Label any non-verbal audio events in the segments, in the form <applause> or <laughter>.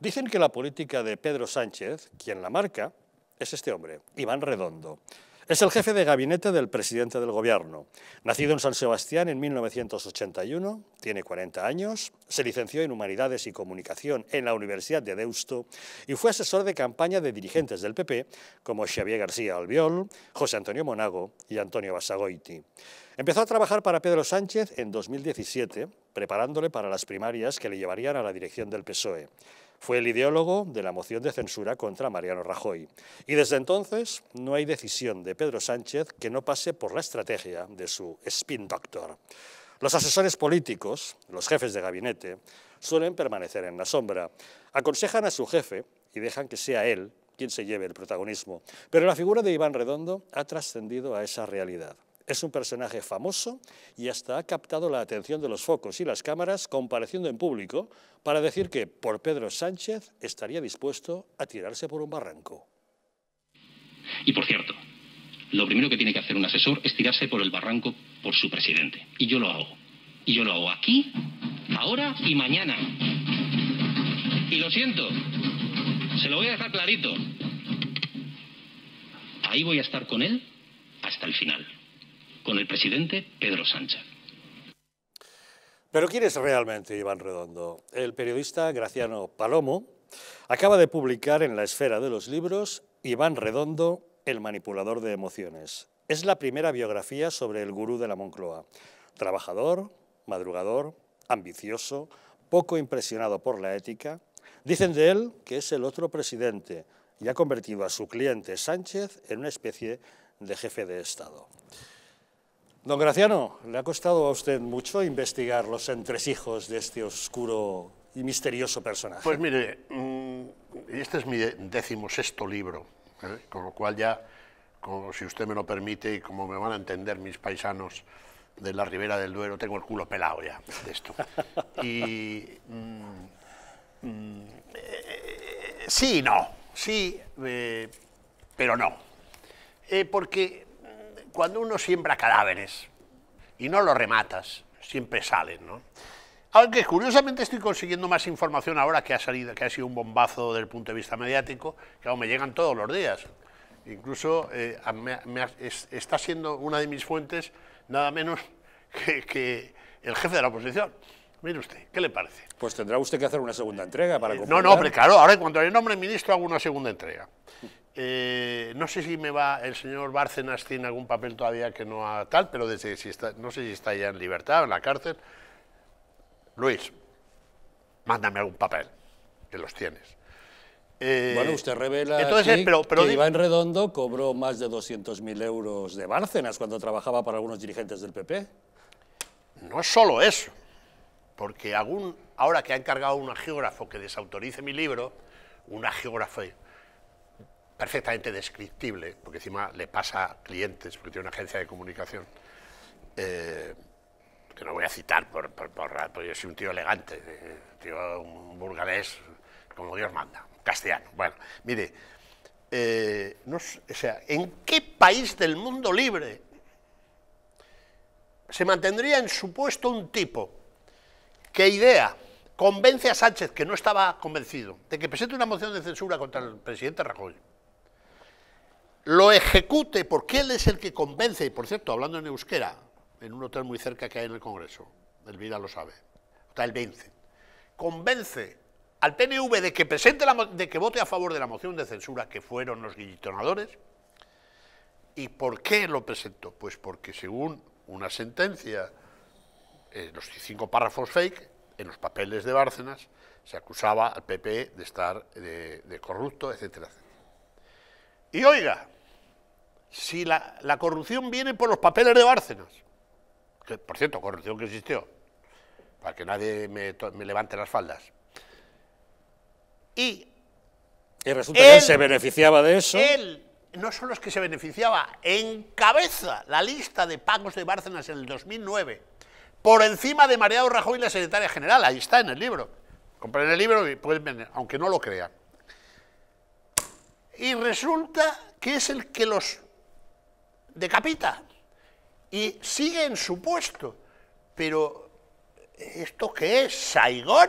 Dicen que la política de Pedro Sánchez, quien la marca, es este hombre, Iván Redondo. Es el jefe de gabinete del presidente del gobierno. Nacido en San Sebastián en 1981, tiene 40 años, se licenció en Humanidades y Comunicación en la Universidad de Deusto y fue asesor de campaña de dirigentes del PP como Xavier García Albiol, José Antonio Monago y Antonio Basagoiti. Empezó a trabajar para Pedro Sánchez en 2017, preparándole para las primarias que le llevarían a la dirección del PSOE. Fue el ideólogo de la moción de censura contra Mariano Rajoy. Y desde entonces no hay decisión de Pedro Sánchez que no pase por la estrategia de su spin doctor. Los asesores políticos, los jefes de gabinete, suelen permanecer en la sombra. Aconsejan a su jefe y dejan que sea él quien se lleve el protagonismo. Pero la figura de Iván Redondo ha trascendido a esa realidad. Es un personaje famoso y hasta ha captado la atención de los focos y las cámaras compareciendo en público para decir que por Pedro Sánchez estaría dispuesto a tirarse por un barranco. Y por cierto, lo primero que tiene que hacer un asesor es tirarse por el barranco por su presidente. Y yo lo hago. Y yo lo hago aquí, ahora y mañana. Y lo siento, se lo voy a dejar clarito. Ahí voy a estar con él hasta el final con el presidente Pedro Sánchez. Pero ¿quién es realmente Iván Redondo? El periodista Graciano Palomo acaba de publicar en la esfera de los libros Iván Redondo, el manipulador de emociones. Es la primera biografía sobre el gurú de la Moncloa. Trabajador, madrugador, ambicioso, poco impresionado por la ética. Dicen de él que es el otro presidente y ha convertido a su cliente Sánchez en una especie de jefe de Estado. Don Graciano, le ha costado a usted mucho investigar los entresijos de este oscuro y misterioso personaje. Pues mire, mm, este es mi decimosexto libro, ¿eh? con lo cual ya, como, si usted me lo permite y como me van a entender mis paisanos de la Ribera del Duero, tengo el culo pelado ya de esto. <laughs> y mm, mm, eh, sí, no, sí, eh, pero no. porque cuando uno siembra cadáveres y no los rematas, siempre salen, ¿no? Aunque curiosamente estoy consiguiendo más información ahora que ha salido, que ha sido un bombazo desde el punto de vista mediático, que aún me llegan todos los días. Incluso eh, está siendo una de mis fuentes nada menos <laughs> que, el jefe de la oposición. Mire usted, ¿qué le parece? Pues tendrá usted que hacer una segunda entrega para... No, no, pero claro, ahora cuando le nombre ministro hago una segunda entrega. Eh, no sé si me va el señor Bárcenas tiene algún papel todavía que no ha tal, pero no sé si está ya en libertad o en la cárcel. Luis, mándame algún papel, que los tienes. Eh, bueno, usted revela entonces, eh, pero, Iván Redondo cobró más de 200.000 euros de Bárcenas cuando trabajaba para algunos dirigentes del PP. No es solo eso, porque algún, ahora que ha encargado a un geógrafo que desautorice mi libro, una geógrafa perfectamente descriptible, porque encima le pasa a clientes, porque tiene una agencia de comunicación, eh, que no voy a citar, por, por, yo soy un tío elegante, un tío, un burgalés, como Dios manda, castellano. Bueno, mire, eh, o sea, ¿en qué país del mundo libre se mantendría en su puesto un tipo que idea, convence a Sánchez, que no estaba convencido, de que presente una moción de censura contra el presidente Rajoy? lo ejecute, porque él es el que convence, y por cierto, hablando en euskera, en un hotel muy cerca que hay en el Congreso, Elvira lo sabe, o el convence al PNV de que, presente de que vote a favor de la moción de censura, que fueron los guillotinadores, ¿y por qué lo presentó? Pues porque según una sentencia, eh, los cinco párrafos fake, en los papeles de Bárcenas, se acusaba al PP de estar de, corrupto, etcétera, etcétera. Y oiga, si la, corrupción viene por los papeles de Bárcenas, por cierto, corrupción que existió, para que nadie me, levante las faldas, y... Y resulta que él se beneficiaba de eso. Él no solo es que se beneficiaba, encabeza la lista de pagos de Bárcenas en el 2009, por encima de Mariano Rajoy, la secretaria general, ahí está en el libro. Compren el libro y pueden vender, aunque no lo crean. Y resulta que es el que los decapita y sigue en su puesto. Pero, ¿esto qué es? ¿Saigón?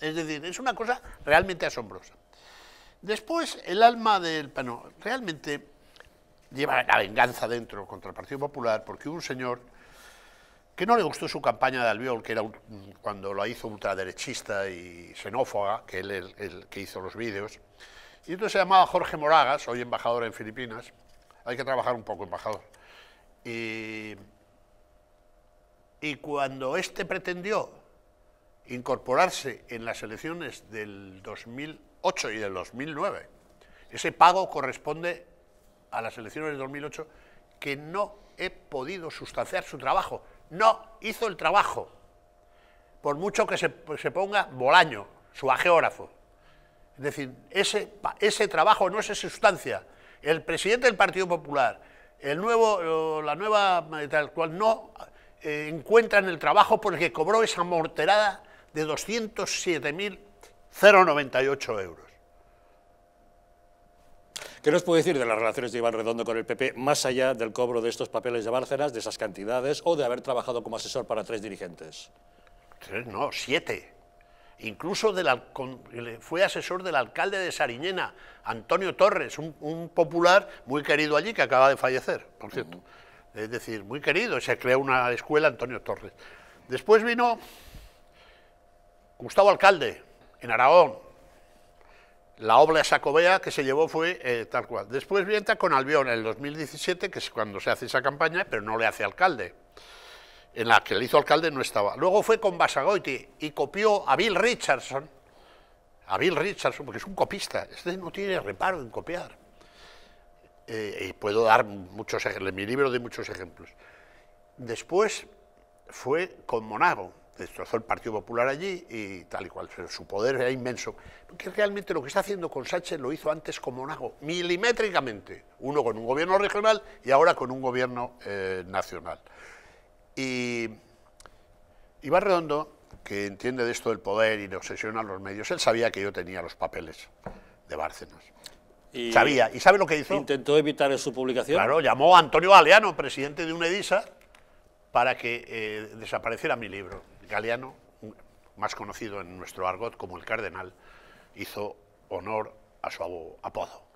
Es decir, es una cosa realmente asombrosa. Después, el alma del pano realmente lleva la venganza dentro contra el Partido Popular porque un señor que no le gustó su campaña de Albiol, que era cuando la hizo ultraderechista y xenófoba, que él es el que hizo los vídeos, y entonces se llamaba Jorge Moragas, hoy embajador en Filipinas, hay que trabajar un poco, embajador. Y, cuando este pretendió incorporarse en las elecciones del 2008 y del 2009, ese pago corresponde a las elecciones del 2008 que no he podido sustanciar su trabajo. No hizo el trabajo, por mucho que se, ponga Bolaño, su ageógrafo. Es decir, ese, ese trabajo no es sustancia, el presidente del Partido Popular, eh, la nueva eh, tal cual, no eh, encuentra en el trabajo porque cobró esa morterada de 207.098 euros. ¿Qué nos puede decir de las relaciones de Iván Redondo con el PP, más allá del cobro de estos papeles de Bárcenas, de esas cantidades, o de haber trabajado como asesor para tres dirigentes? Tres, no, siete incluso fue asesor del alcalde de Sariñena, Antonio Torres, un, popular muy querido allí que acaba de fallecer, por cierto. Es decir, muy querido, se creó una escuela Antonio Torres. Después vino Gustavo Alcalde, en Aragón. La obra sacobea que se llevó fue eh, tal cual. Después viene con Albión en el 2017, que es cuando se hace esa campaña, pero no le hace alcalde en la que le hizo alcalde no estaba. Luego fue con Basagoiti y copió a Bill Richardson, a Bill Richardson, porque es un copista, este no tiene reparo en copiar. Eh, y puedo dar muchos ejemplos, en mi libro de muchos ejemplos. Después fue con Monago, destrozó el Partido Popular allí y tal y cual, su poder era inmenso. Porque realmente lo que está haciendo con Sánchez lo hizo antes con Monago, milimétricamente, uno con un gobierno regional y ahora con un gobierno eh, nacional. Y Iván Redondo, que entiende de esto del poder y le obsesiona los medios, él sabía que yo tenía los papeles de Bárcenas. Y sabía, ¿y sabe lo que hizo? Intentó evitar su publicación. Claro, llamó a Antonio Galeano, presidente de edisa, para que eh, desapareciera mi libro. Galeano, más conocido en nuestro argot como el cardenal, hizo honor a su apodo.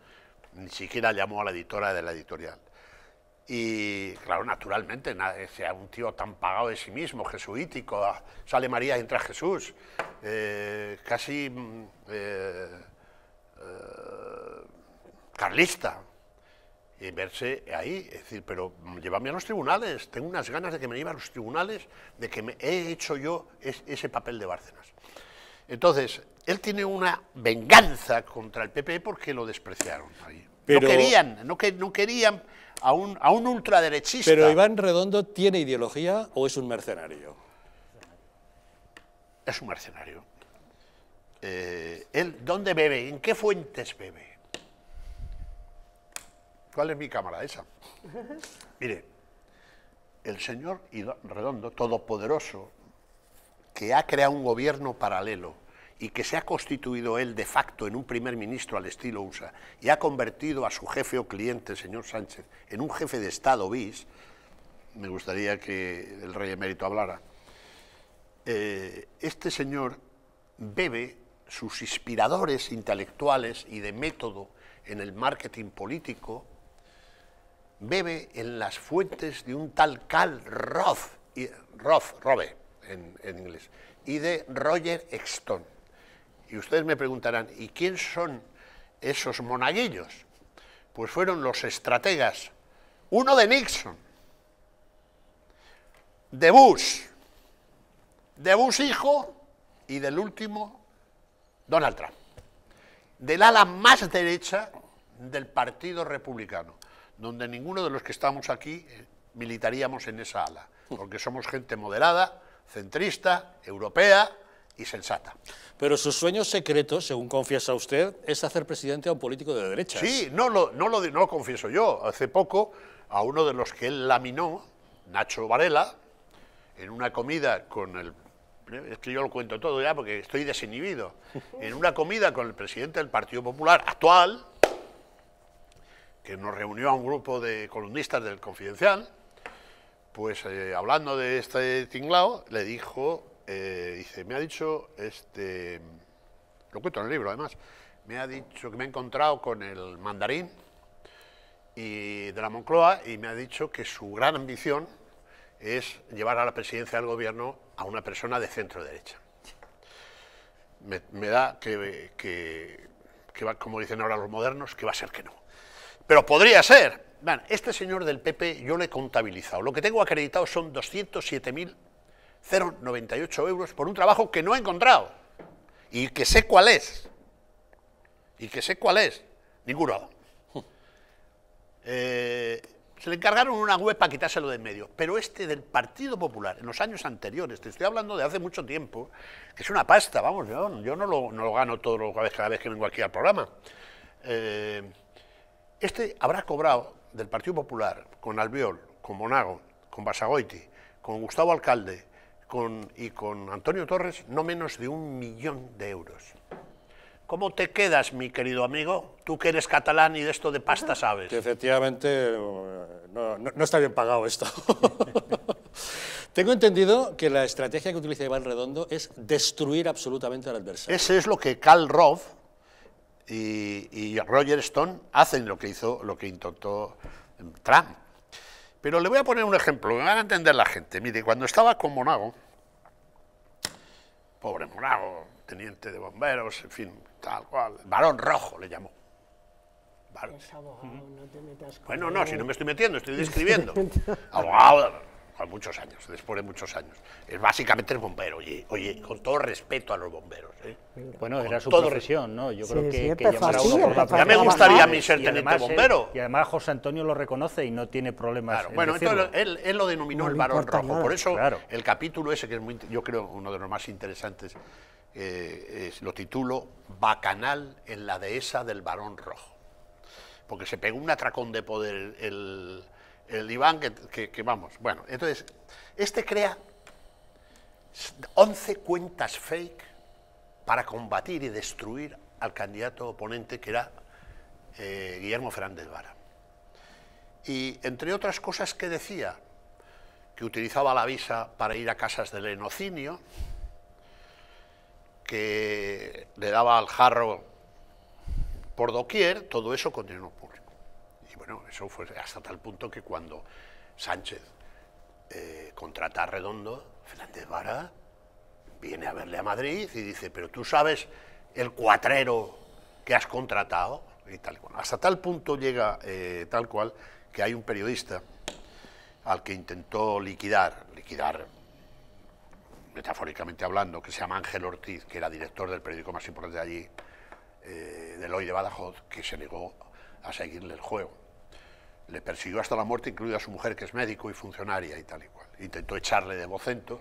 Ni siquiera llamó a la editora de la editorial. Y claro, naturalmente, sea un tío tan pagado de sí mismo, jesuítico, ah, sale María y entra Jesús, eh, casi mm, eh, eh, carlista, y verse ahí, es decir, pero llévame a los tribunales, tengo unas ganas de que me lleve a los tribunales, de que me he hecho yo ese papel de Bárcenas. Entonces, él tiene una venganza contra el PP e porque lo despreciaron ahí. No querían, no, que, no querían a un, a un ultraderechista. Pero Iván Redondo tiene ideología o es un mercenario? Es un mercenario. Eh, él, ¿Dónde bebe? ¿En qué fuentes bebe? ¿Cuál es mi cámara esa? <laughs> Mire, el señor Redondo, todopoderoso, que ha creado un gobierno paralelo, y que se ha constituido él de facto en un primer ministro al estilo USA y ha convertido a su jefe o cliente, señor Sánchez, en un jefe de Estado bis, me gustaría que el rey emérito hablara, eh, este señor bebe sus inspiradores intelectuales y de método en el marketing político, bebe en las fuentes de un tal Karl Roth, y, Roth Robe en inglés, y de Roger Exton y ustedes me preguntarán, ¿y quién son esos monaguillos? Pues fueron los estrategas, uno de Nixon, de Bush, de Bush hijo y del último, Donald Trump, del ala más derecha del Partido Republicano, donde ninguno de los que estamos aquí eh, militaríamos en esa ala, porque somos gente moderada, centrista, europea, y sensata. Pero su sueño secreto, según confiesa usted, es hacer presidente a un político de derecha. Sí, no lo, no, lo, no confieso yo. Hace poco, a uno de los que él laminó, Nacho Varela, en una comida con el... Es que yo lo cuento todo ya porque estoy desinhibido. <laughs> En una comida con el presidente del Partido Popular actual, que nos reunió a un grupo de columnistas del Confidencial, pues eh, hablando de este tinglao, le dijo eh, dice, me ha dicho, este, lo cuento en el libro además, me ha dicho que me he encontrado con el mandarín y, de la Moncloa y me ha dicho que su gran ambición es llevar a la presidencia del gobierno a una persona de centro derecha. Me, da que, que, va, como dicen ahora los modernos, que va a ser que no. Pero podría ser. este señor del PP yo le he contabilizado. Lo que tengo acreditado son 207.000 0,98 euros por un trabajo que no he encontrado y que sé cuál es. Y que sé cuál es. Ninguno. Eh, se le encargaron una web para quitárselo de en medio. Pero este del Partido Popular, en los años anteriores, te estoy hablando de hace mucho tiempo, es una pasta, vamos, yo, no, lo, gano todo cada, vez, que vengo aquí al programa. Eh, este habrá cobrado del Partido Popular, con Albiol, con Monago, con Basagoiti, con Gustavo Alcalde, y con Antonio Torres no menos de un millón de euros. ¿Cómo te quedas, mi querido amigo? Tú que eres catalán y de esto de pasta sabes. Que efectivamente eh, no, está bien pagado esto. <laughs> Tengo entendido que la estrategia que utiliza Iván Redondo es destruir absolutamente al adversario. Ese es lo que Karl Rove y, y Roger Stone hacen, lo que hizo, lo que intentó Trump. Pero le voy a poner un ejemplo, me van a entender la gente. Mire, cuando estaba con Monago, pobre Monago, teniente de bomberos, en fin, tal cual, varón rojo le llamó. bueno, no, si no me estoy metiendo, estoy <laughs> describiendo. abogado, a muchos años, después de muchos años. Es básicamente el bombero, oye, oye, con todo respeto a los bomberos. ¿eh? Bueno, era su profesión, ¿no? Yo creo que, a uno Ya me gustaría a mí ser teniente bombero. y además José Antonio lo reconoce y no tiene problemas. Claro, bueno, entonces él, lo denominó el varón rojo. Por eso el capítulo ese, que es muy, yo creo uno de los más interesantes, eh, lo titulo Bacanal en la dehesa del varón rojo. Porque se pegó un atracón de poder el el diván que, vamos. Bueno, entonces, este crea 11 cuentas fake para combatir y destruir al candidato oponente que era eh, Guillermo Fernández Vara. Y entre otras cosas que decía, que utilizaba la visa para ir a casas del enocinio, que le daba al jarro por doquier, todo eso continuó. Bueno, eso fue hasta tal punto que cuando Sánchez eh, contrata a Redondo, Fernández Vara viene a verle a Madrid y dice, pero tú sabes el cuatrero que has contratado y tal Hasta tal punto llega eh, tal cual que hay un periodista al que intentó liquidar, liquidar metafóricamente hablando, que se llama Ángel Ortiz, que era director del periódico más importante de allí, eh, del de Badajoz, que se negó a seguirle el juego le persiguió hasta la muerte, incluida su mujer, que es médico y funcionaria y tal y cual. Intentó echarle de vocento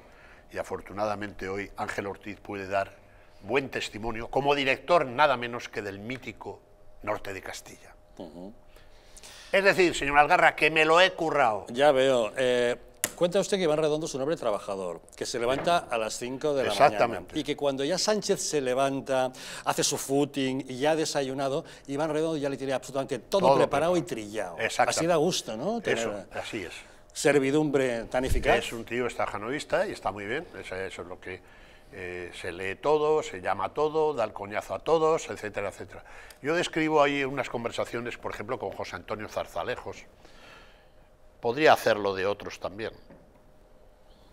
y afortunadamente hoy Ángel Ortiz puede dar buen testimonio como director nada menos que del mítico norte de Castilla. Es decir, señor Algarra, que me lo he currado. Ya veo. Eh, Cuenta usted que Iván Redondo es un hombre trabajador, que se levanta a las 5 de la mañana. Y que cuando ya Sánchez se levanta, hace su footing y ya ha desayunado, Iván Redondo ya le tiene absolutamente todo, preparado y trillado. Así da gusto, ¿no? Eso, así es. Servidumbre tan eficaz. Es un tío estajanoísta y está muy bien. Eso, es lo que eh, se lee todo, se llama todo, da el coñazo a todos, etcétera, etcétera. Yo describo ahí unas conversaciones, por ejemplo, con José Antonio Zarzalejos, Podría hacerlo de otros también,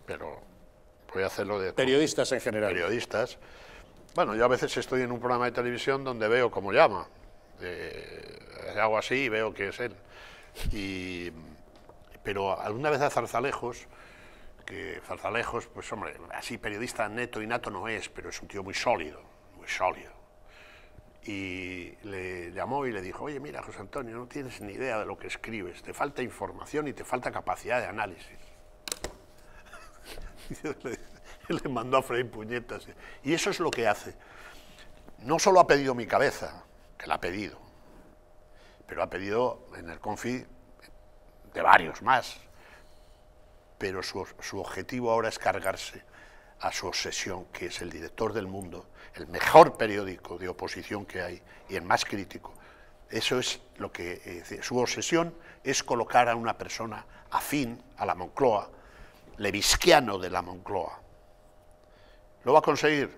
pero voy a hacerlo de... Periodistas en general. Periodistas. Bueno, yo a veces estoy en un programa de televisión donde veo cómo llama. Eh, hago así y veo que es él. pero alguna vez a Zarzalejos, que Zarzalejos, pues hombre, así periodista neto y nato no es, pero es un tío muy sólido, muy sólido y le llamó y le dijo, oye, mira, José Antonio, no tienes ni idea de lo que escribes, te falta información y te falta capacidad de análisis. y <laughs> le mandó a Frey puñetas. Y eso es lo que hace. No solo ha pedido mi cabeza, que la ha pedido, pero ha pedido en el confi de varios más. Pero su, su objetivo ahora es cargarse a su obsesión, que es el director del mundo, el mejor periódico de oposición que hay y el más crítico. Eso es lo que eh, su obsesión es colocar a una persona afín a la Moncloa, levisquiano de la Moncloa. ¿Lo va a conseguir?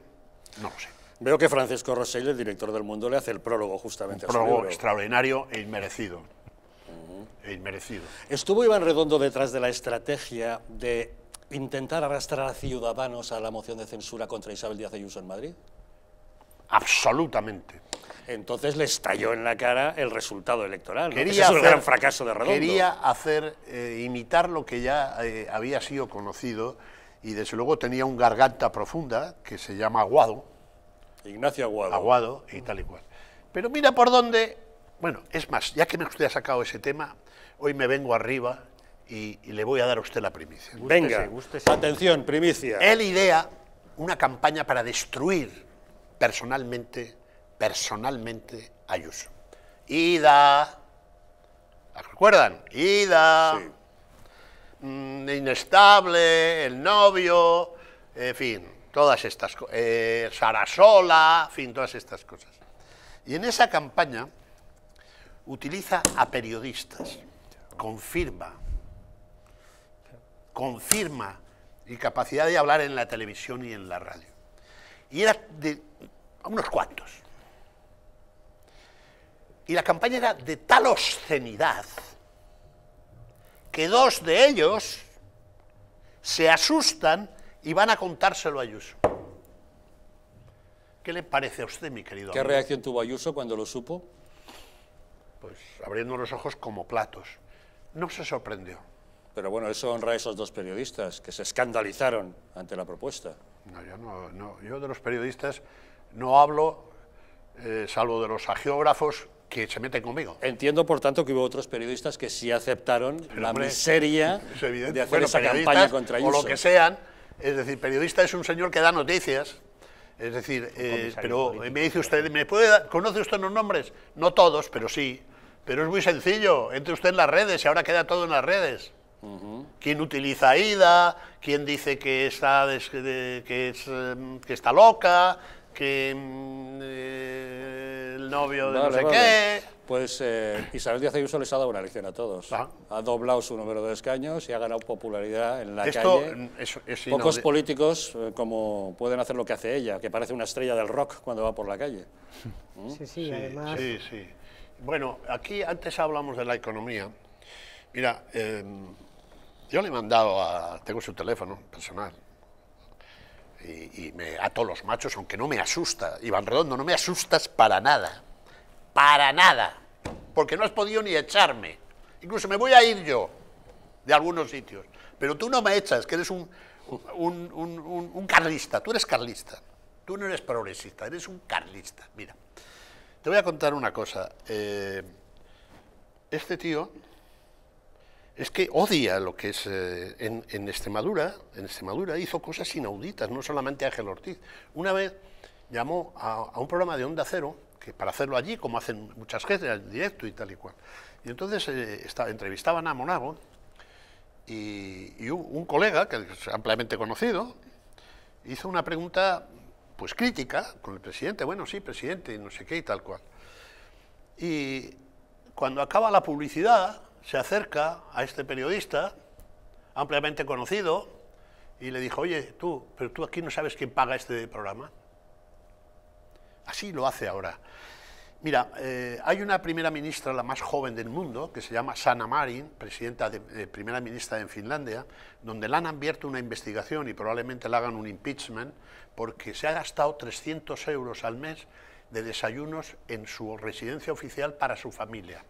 No lo sé. Veo que Francisco Rosell, el director del Mundo, le hace el prólogo justamente. a su extraordinario e inmerecido. E inmerecido. ¿Estuvo Iván Redondo detrás de la estrategia de intentar arrastrar a Ciudadanos a la moción de censura contra Isabel Díaz Ayuso en Madrid? Absolutamente. Entonces le estalló en la cara el resultado electoral. Quería un gran fracaso de Redondo. Quería hacer, eh, imitar lo que ya eh, había sido conocido y desde luego tenía un garganta profunda que se llama Aguado. Ignacio Aguado. Aguado y tal y cual. Pero mira por dónde... Bueno, es más, ya que usted ha sacado ese tema, hoy me vengo arriba y, le voy a dar a usted la primicia. Venga, atención, primicia. Él idea una campaña para destruir personalmente, personalmente a Ayuso. Ida, ¿recuerdan? Ida, sí. Mm, inestable, el novio, en fin, todas estas cosas, eh, Sarasola, en fin, todas estas cosas. Y en esa campaña utiliza a periodistas, confirma confirma y capacidad de hablar en la televisión y en la radio. Y era de unos cuantos. Y la campaña era de tal obscenidad que dos de ellos se asustan y van a contárselo a Ayuso. ¿Qué le parece a usted, mi querido? ¿Qué reacción tuvo Ayuso cuando lo supo? Pues abriendo los ojos como platos. No se sorprendió. Pero bueno, eso honra a esos dos periodistas que se escandalizaron ante la propuesta. No, yo, de los periodistas no hablo, eh, salvo de los agiógrafos que se meten conmigo. Entiendo, por tanto, que hubo otros periodistas que sí aceptaron la miseria de hacer esa campaña contra ellos. O lo que sean, es decir, periodista es un señor que da noticias, es decir, eh, pero eh, me dice usted, ¿me puede ¿conoce usted los nombres? No todos, pero sí. Pero es muy sencillo, entre usted en las redes y ahora queda todo en las redes. ¿Quién utiliza Ida? ¿Quién dice que está, que em, que está loca? ¿Que em, eh, el novio de no sé qué? Pues eh, Isabel Díaz Ayuso les ha dado una lección a todos. Ah. Ha doblado su número de escaños y ha ganado popularidad en la calle. Pocos políticos eh, como pueden hacer lo que hace ella, que parece una estrella del rock cuando va por la calle. sí, además. Sí, sí. Bueno, aquí antes hablamos de la economía. Mira, em, yo le he mandado a. Tengo su teléfono personal. Y, me ato los machos, aunque no me asusta. Iván Redondo, no me asustas para nada. Para nada. Porque no has podido ni echarme. Incluso me voy a ir yo de algunos sitios. Pero tú no me echas, que eres un, carlista. Tú eres carlista. Tú no eres progresista, eres un carlista. Mira, te voy a contar una cosa. Eh, este tío es que odia lo que es eh, en, Extremadura, en Extremadura hizo cosas inauditas, no solamente Ángel Ortiz. Una vez llamó a, un programa de Onda Cero, que para hacerlo allí, como hacen muchas gentes, en directo y tal y cual. Y entonces eh, entrevistaban a Monago y, un, colega, que es ampliamente conocido, hizo una pregunta pues crítica con el presidente, bueno, sí, presidente, y no sé qué y tal cual. Y cuando acaba la publicidad, se acerca a este periodista, ampliamente conocido, y le dijo, oye, tú, pero tú aquí no sabes quién paga este programa. Así lo hace ahora. Mira, eh, hay una primera ministra, la más joven del mundo, que se llama Sana Marin, presidenta de, primera ministra en Finlandia, donde le han abierto una investigación y probablemente le hagan un impeachment, porque se ha gastado 300 euros al mes de desayunos en su residencia oficial para su familia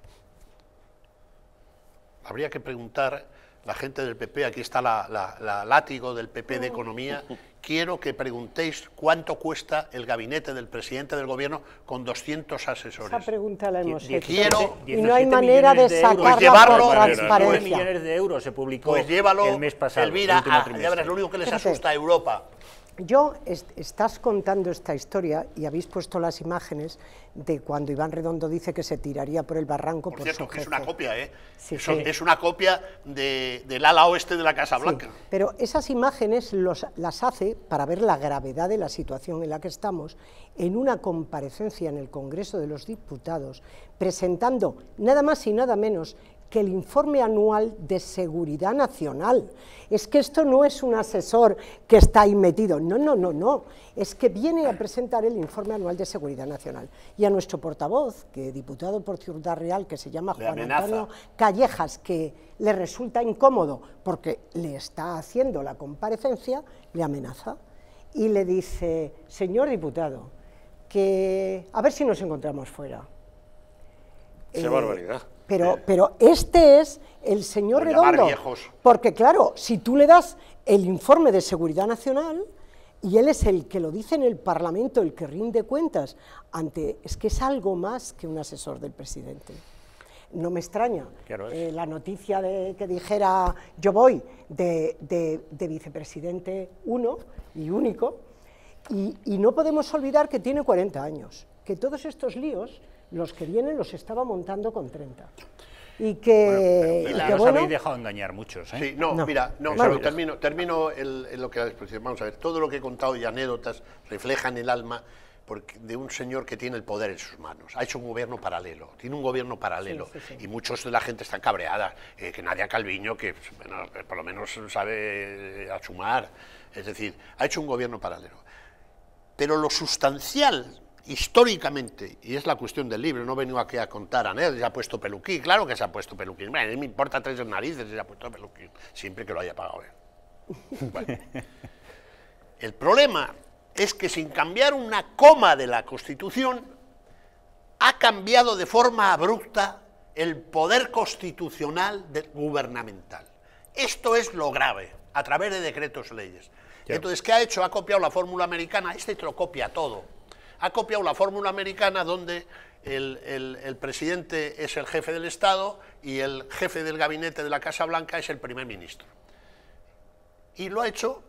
habría que preguntar, la gente del PP, aquí está la, látigo del PP de Economía, <laughs> quiero que preguntéis cuánto cuesta el gabinete del presidente del gobierno con 200 asesores. Esa pregunta la hemos hecho. y no hay manera de, de sacarla pues llevarlo, por transparencia. millones de euros se publicó pues llévalo, el mes pasado. Elvira, el a, ah, ya verás, lo único que les asusta a Europa yo estás contando esta historia y habéis puesto las imágenes de cuando Iván Redondo dice que se tiraría por el barranco. Por, es una copia, ¿eh? Es una copia del ala oeste de la Casa Blanca. pero esas imágenes las hace para ver la gravedad de la situación en la que estamos en una comparecencia en el Congreso de los Diputados presentando nada más y nada menos que el informe anual de seguridad nacional. Es que esto no es un asesor que está ahí metido, no, no, no, no, es que viene a presentar el informe anual de seguridad nacional. Y a nuestro portavoz, que diputado por Ciudad Real, que se llama Juan Antonio Callejas, que le resulta incómodo porque le está haciendo la comparecencia, le amenaza y le dice, señor diputado, que a ver si nos encontramos fuera. Qué eh, barbaridad. Pero, eh, pero este es el señor Redondo. Porque claro, si tú le das el informe de seguridad nacional y él es el que lo dice en el Parlamento, el que rinde cuentas ante, es que es algo más que un asesor del presidente. No me extraña eh, la noticia de que dijera yo voy de, vicepresidente uno y único. y no podemos olvidar que tiene 40 años, que todos estos líos los que vienen los estaba montando con 30. Y que. Bueno, y que, os habéis dejado engañar muchos. ¿eh? Sí, no, mira, no, termino, termino lo que la exposición. Vamos a ver, todo lo que he contado y anécdotas reflejan el alma de un señor que tiene el poder en sus manos. Ha hecho un gobierno paralelo, tiene un gobierno paralelo. Y muchos de la gente están cabreadas. Eh, que Nadia Calviño, que por lo menos sabe eh, achumar. Es decir, ha hecho un gobierno paralelo. Pero lo sustancial históricamente, y es la cuestión del libro, no venido aquí a contar a nadie, se ha puesto peluquín, claro que se ha puesto peluquín, bueno, a me importa tres narices se ha puesto peluquín, siempre que lo haya pagado él. <laughs> El problema es que sin cambiar una coma de la Constitución, ha cambiado de forma abrupta el poder constitucional gubernamental. Esto es lo grave, a través de decretos leyes. Entonces, ¿qué ha hecho? Ha copiado la fórmula americana, este lo copia todo ha copiado la fórmula americana donde el, presidente es el jefe del Estado y el jefe del gabinete de la Casa Blanca es el primer ministro. Y lo ha hecho,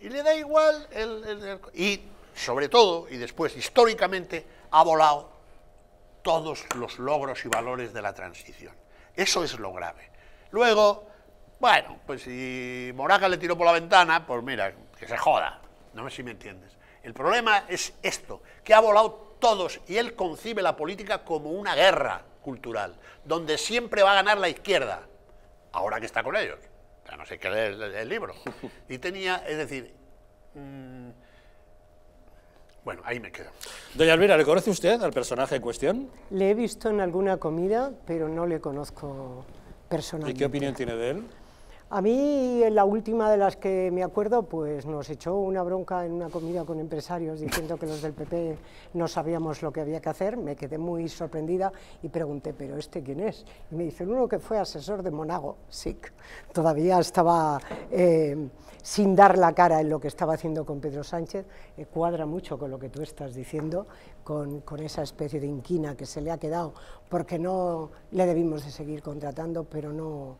y le da igual, el, y sobre todo, y después históricamente, ha volado todos los logros y valores de la transición. Eso es lo grave. Luego, bueno, pues si Moraga le tiró por la ventana, pues mira, que se joda, no sé si me entiendes. El problema es esto, que ha volado todos y él concibe la política como una guerra cultural, donde siempre va a ganar la izquierda, ahora que está con ellos. no sé qué leer el, libro. Y tenía, es decir, mm, bueno, ahí me quedo. Doña Elvira, ¿le conoce usted al personaje en cuestión? Le he visto en alguna comida, pero no le conozco personalmente. ¿Y qué opinión tiene de él? A mí, en la última de las que me acuerdo, pues nos echó una bronca en una comida con empresarios diciendo que los del PP no sabíamos lo que había que hacer. Me quedé muy sorprendida y pregunté, ¿pero este quién es? Y me dicen, uno que fue asesor de Monago, SIC. Todavía estaba eh, sin dar la cara en lo que estaba haciendo con Pedro Sánchez. Eh, cuadra mucho con lo que tú estás diciendo, con esa especie de inquina que se le ha quedado, porque no le debimos de seguir contratando, pero no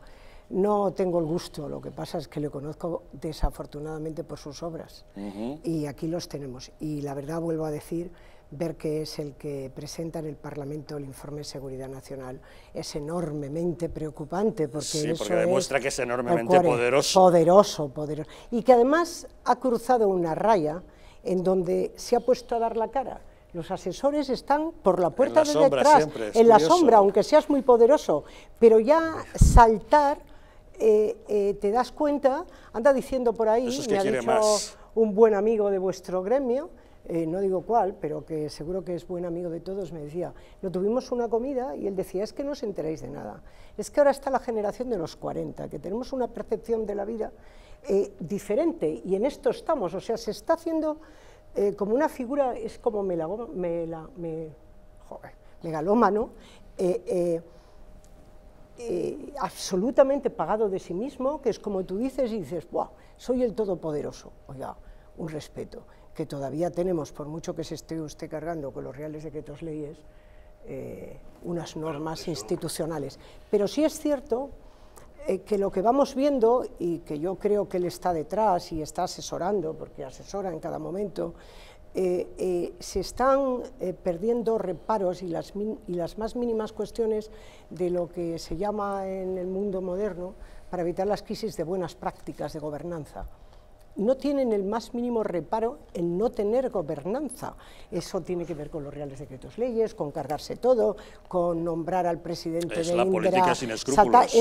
no tengo el gusto, lo que pasa es que le conozco desafortunadamente por sus obras y aquí los tenemos. Y la verdad, vuelvo a decir, ver que es el que presenta en el Parlamento el informe de Seguridad Nacional es enormemente preocupante porque, demuestra que es enormemente poderoso. poderoso. Poderoso, Y que además ha cruzado una raya en donde se ha puesto a dar la cara los asesores están por la puerta de detrás, en la sombra, aunque seas muy poderoso, pero ya saltar eh, eh, te das cuenta, anda diciendo por ahí, me ha dicho un buen amigo de vuestro gremio, eh, no digo cuál, pero que seguro que es buen amigo de todos, me decía, lo tuvimos una comida y él decía, es que no os enteráis de nada, es que ahora está la generación de los 40, que tenemos una percepción de la vida diferente y en esto estamos, o sea, se está haciendo como una figura, es como me la me, joder, megalómano, eh, absolutamente pagado de sí mismo, que es como tú dices y dices, wow Soy el todopoderoso. Oiga, un respeto que todavía tenemos, por mucho que se esté usted cargando con los reales decretos leyes, eh, unas normas institucionales. Pero sí es cierto eh, que lo que vamos viendo, y que yo creo que él está detrás y está asesorando, porque asesora en cada momento, eh, eh, se están eh, perdiendo reparos y las, y las, más mínimas cuestiones de lo que se llama en el mundo moderno para evitar las crisis de buenas prácticas de gobernanza. No tienen el más mínimo reparo en no tener gobernanza. Eso tiene que ver con los reales decretos leyes, con cargarse todo, con nombrar al presidente de la política sin escrúpulos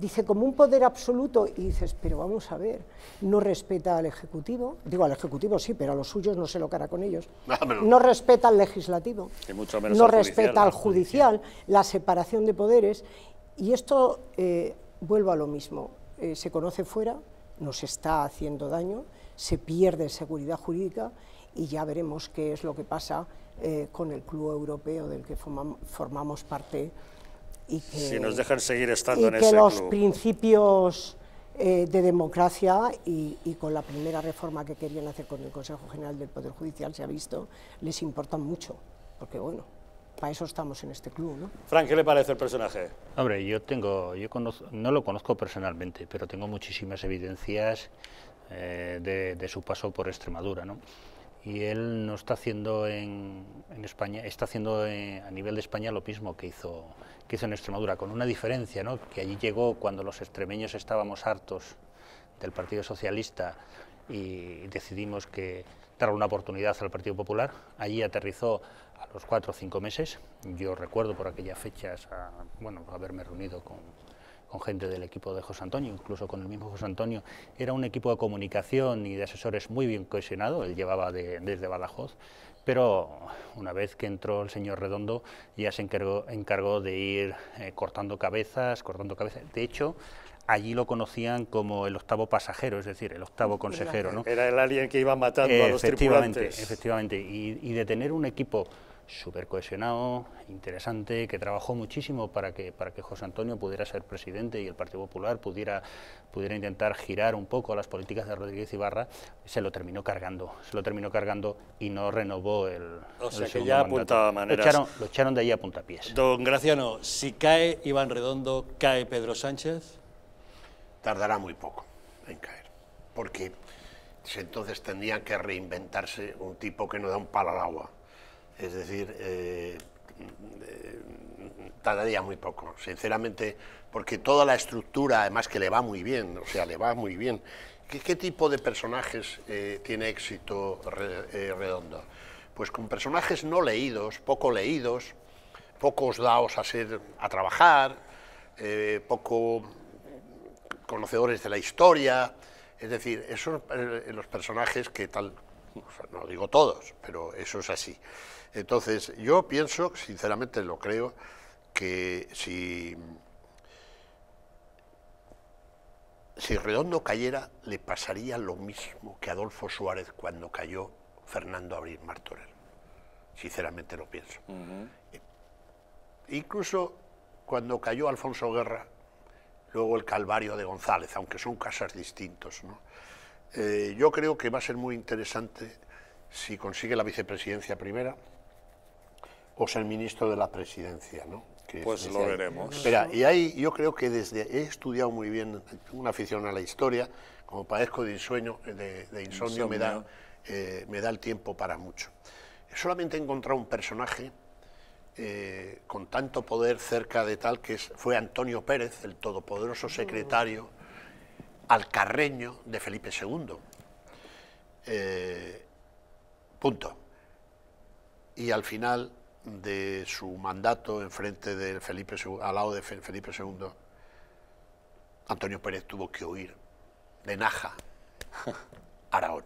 dice como un poder absoluto y dices, pero vamos a ver, no respeta al Ejecutivo, digo al Ejecutivo sí, pero a los suyos no se lo cara con ellos, <laughs> ah, no, respeta al Legislativo, no respeta al judicial, la separación de poderes y esto eh, vuelvo a lo mismo, eh, se conoce fuera, nos está haciendo daño, se pierde seguridad jurídica y ya veremos qué es lo que pasa eh, con el Club Europeo del que formamos parte y que, si nos dejan seguir estando que los principios eh, de democracia y, con la primera reforma que querían hacer con el Consejo General del Poder Judicial, se ha visto, les importan mucho, porque bueno, para eso estamos en este club, Frank, ¿qué le parece el personaje? Hombre, yo tengo, yo no lo conozco personalmente, pero tengo muchísimas evidencias eh, de, de, su paso por Extremadura, ¿no? y él no está haciendo en, España, está haciendo eh, a nivel de España lo mismo que hizo, que hizo en Extremadura, con una diferencia, ¿no? que allí llegó cuando los extremeños estábamos hartos del Partido Socialista y decidimos que darle una oportunidad al Partido Popular. Allí aterrizó a los cuatro o cinco meses. Yo recuerdo por aquellas fechas, bueno, haberme reunido con con gente del equipo de José Antonio, incluso con el mismo José Antonio. Era un equipo de comunicación y de asesores muy bien cohesionado, él llevaba desde Badajoz, pero una vez que entró el señor Redondo ya se encargó, de ir eh, cortando cabezas, cortando cabezas. De hecho, allí lo conocían como el octavo pasajero, es decir, el octavo consejero. ¿no? Era el alien que iba matando a los tripulantes. Efectivamente, y, y de tener un equipo súper cohesionado, interesante, que trabajó muchísimo para que, para que José Antonio pudiera ser presidente y el Partido Popular pudiera, pudiera intentar girar un poco las políticas de Rodríguez Ibarra, se lo terminó cargando, se lo terminó cargando y no renovó el que ya apuntaba maneras. Lo echaron, de ahí a puntapiés. Don Graciano, si cae Iván Redondo, ¿cae Pedro Sánchez? Tardará muy poco en caer, porque entonces tendría que reinventarse un tipo que no da un palo al agua es decir, tardaría eh, mm, muy poco, sinceramente, porque toda la estructura, además que le va muy bien, o sea, le va muy bien. ¿Qué, tipo de personajes eh, tiene éxito eh, Redondo? Pues con personajes no leídos, poco leídos, pocos daos a, ser, a trabajar, poco conocedores de la historia, es decir, esos los personajes que tal, no digo todos, pero eso es así. Entonces, yo pienso, sinceramente lo creo, que si, Redondo cayera, le pasaría lo mismo que Adolfo Suárez cuando cayó Fernando Abril Martorell. Sinceramente lo pienso. Incluso cuando cayó Alfonso Guerra, luego el Calvario de González, aunque son casas distintos. Eh, yo creo que va a ser muy interesante si consigue la vicepresidencia primera, o el ministro de la presidencia, ¿no? pues lo veremos. Espera, y ahí yo creo que desde he estudiado muy bien una afición a la historia, como padezco de, insueño, de, insomnio, Me, da, eh, me da el tiempo para mucho. Solamente he encontrado un personaje eh, con tanto poder cerca de tal que fue Antonio Pérez, el todopoderoso mm. secretario alcarreño de Felipe II. Eh, punto. Y al final de su mandato frente Felipe al lado de Felipe II, Antonio Pérez tuvo que huir de Naja, <laughs> Araón.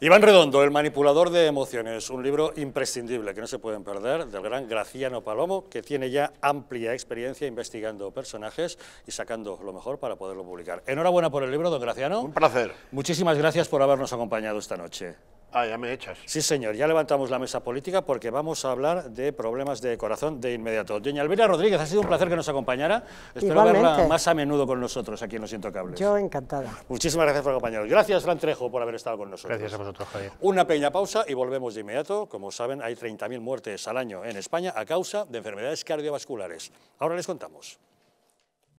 Iván Redondo, El manipulador de emociones, un libro imprescindible que no se pueden perder, del gran Graciano Palomo, que tiene ya amplia experiencia investigando personajes y sacando lo mejor para poderlo publicar. Enhorabuena por el libro, don Graciano. Un placer. Muchísimas gracias por habernos acompañado esta noche. Ah, ya me echas. Sí, señor, ya levantamos la mesa política porque vamos a hablar de problemas de corazón de inmediato. Doña Elvira Rodríguez, ha sido un placer que nos acompañara. Espero verla más a menudo con nosotros aquí en Los Intocables. Yo encantada. Muchísimas gracias por acompañarnos. Gracias, Fran Trejo, por haber estado con nosotros. Gracias a vosotros, Javier. Una pequeña pausa y volvemos de inmediato. Como saben, hay 30.000 muertes al año en España a causa de enfermedades cardiovasculares. Ahora les contamos.